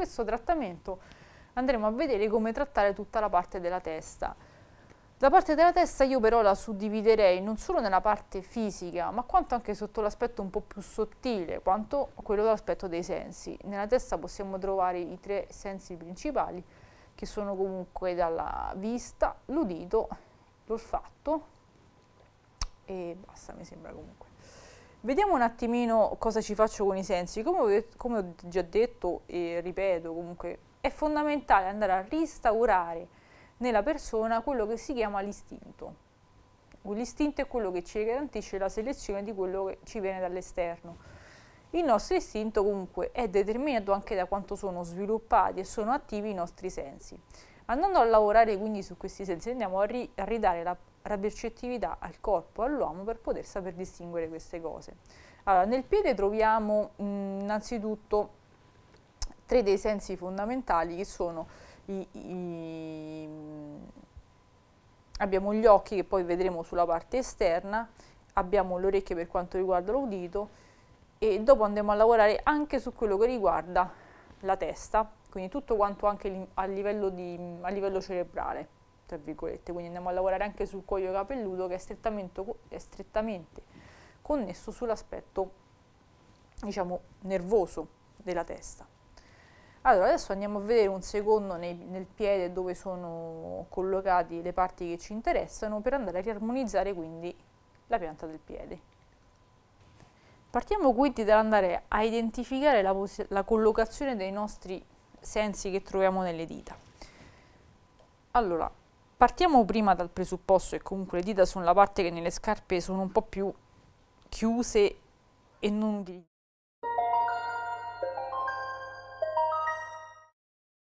questo trattamento andremo a vedere come trattare tutta la parte della testa. La parte della testa io però la suddividerei non solo nella parte fisica, ma quanto anche sotto l'aspetto un po' più sottile, quanto quello dell'aspetto dei sensi. Nella testa possiamo trovare i tre sensi principali, che sono comunque dalla vista, l'udito, l'olfatto e basta mi sembra comunque. Vediamo un attimino cosa ci faccio con i sensi. Come ho, come ho già detto e ripeto comunque, è fondamentale andare a ristaurare nella persona quello che si chiama l'istinto. L'istinto è quello che ci garantisce la selezione di quello che ci viene dall'esterno. Il nostro istinto comunque è determinato anche da quanto sono sviluppati e sono attivi i nostri sensi. Andando a lavorare quindi su questi sensi andiamo a, ri a ridare la, la percettività al corpo, all'uomo per poter saper distinguere queste cose. Allora, nel piede troviamo mh, innanzitutto tre dei sensi fondamentali che sono i, i, abbiamo gli occhi che poi vedremo sulla parte esterna, abbiamo le orecchie per quanto riguarda l'udito e dopo andremo a lavorare anche su quello che riguarda la testa quindi tutto quanto anche a livello, di, a livello cerebrale, tra virgolette, quindi andiamo a lavorare anche sul cuoio capelluto che è strettamente, è strettamente connesso sull'aspetto, diciamo, nervoso della testa. Allora, adesso andiamo a vedere un secondo nei, nel piede dove sono collocati le parti che ci interessano per andare a riarmonizzare quindi la pianta del piede. Partiamo quindi dall'andare a identificare la, la collocazione dei nostri sensi che troviamo nelle dita. Allora, partiamo prima dal presupposto che comunque le dita sono la parte che nelle scarpe sono un po' più chiuse e non utilizzate.